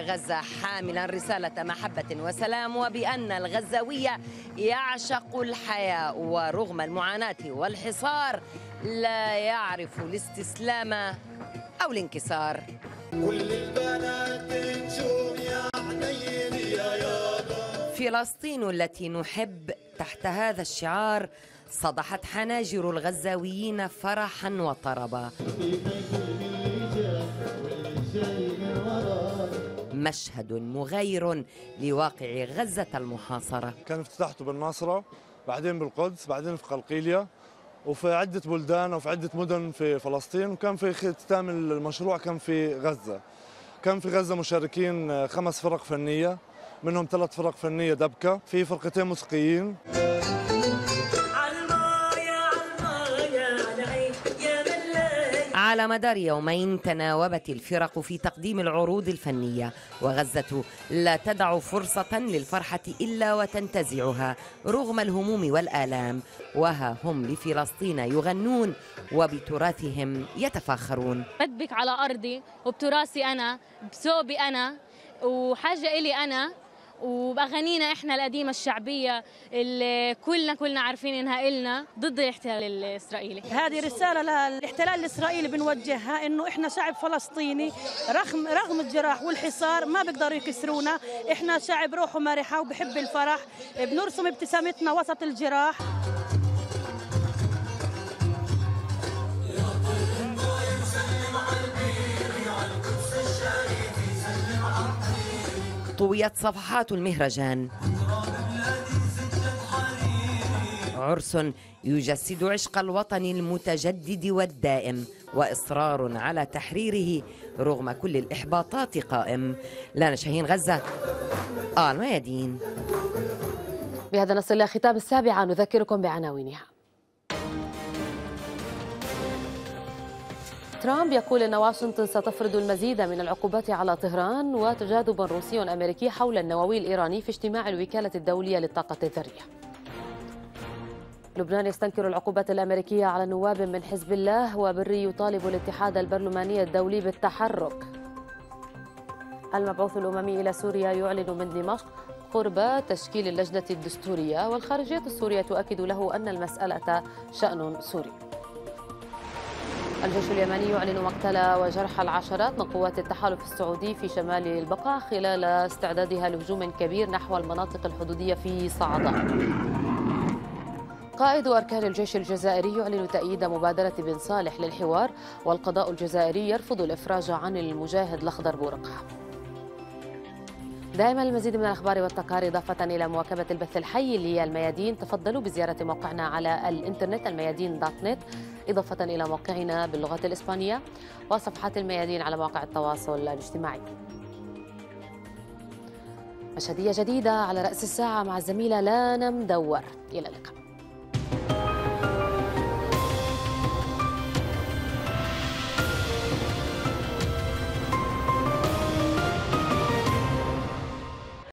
غزه حاملا رساله محبه وسلام وبان الغزاوي يعشق الحياه ورغم المعاناه والحصار لا يعرف الاستسلام أو الانكسار كل البنات نجوم يا حنين يا يابا فلسطين التي نحب تحت هذا الشعار صدحت حناجر الغزاويين فرحا وطربا مشهد مغير لواقع غزة المحاصرة كان افتتاحته بالناصرة بعدين بالقدس بعدين في قلقيلية وفي عدة بلدان وفي عدة مدن في فلسطين وكان في ختام المشروع كان في غزة كان في غزة مشاركين آه، خمس فرق فنية منهم ثلاث فرق فنية دبكة في فرقتين موسيقيين على مدار يومين تناوبت الفرق في تقديم العروض الفنية وغزة لا تدع فرصة للفرحة إلا وتنتزعها رغم الهموم والآلام وها هم لفلسطين يغنون وبتراثهم يتفاخرون بدبك على أرضي وبتراثي أنا بثوبي أنا وحاجة إلي أنا وبأغانينا إحنا القديمة الشعبية اللي كلنا كلنا عارفين إنها إلنا ضد الاحتلال الإسرائيلي هذه رسالة للاحتلال الإسرائيلي بنوجهها إنه إحنا شعب فلسطيني رغم رغم الجراح والحصار ما بيقدروا يكسرونا إحنا شعب روحه مرحة وبحب الفرح بنرسم ابتسامتنا وسط الجراح طويت صفحات المهرجان عرس يجسد عشق الوطن المتجدد والدائم واصرار على تحريره رغم كل الاحباطات قائم لنا شاهين غزه الميادين بهذا نصل الى ختام السابعه نذكركم بعناوينها ترامب يقول أن واشنطن ستفرض المزيد من العقوبات على طهران وتجاذب روسي أمريكي حول النووي الإيراني في اجتماع الوكالة الدولية للطاقة الذرية لبنان يستنكر العقوبات الأمريكية على نواب من حزب الله وبري يطالب الاتحاد البرلماني الدولي بالتحرك المبعوث الأممي إلى سوريا يعلن من دمشق قرب تشكيل اللجنة الدستورية والخارجية السورية تؤكد له أن المسألة شأن سوري الجيش اليمني يعلن مقتل وجرح العشرات من قوات التحالف السعودي في شمال البقعة خلال استعدادها لهجوم كبير نحو المناطق الحدودية في صعداء قائد أركان الجيش الجزائري يعلن تأييد مبادرة بن صالح للحوار والقضاء الجزائري يرفض الإفراج عن المجاهد الأخضر بورقة دائما المزيد من الأخبار والتقارير إضافة إلى مواكبة البث الحي اللي هي الميادين تفضلوا بزيارة موقعنا على الإنترنت الميادين دوت نت إضافة إلى موقعنا باللغة الإسبانية وصفحات الميادين على مواقع التواصل الاجتماعي مشهدية جديدة على رأس الساعة مع الزميلة لانا مدور إلى اللقاء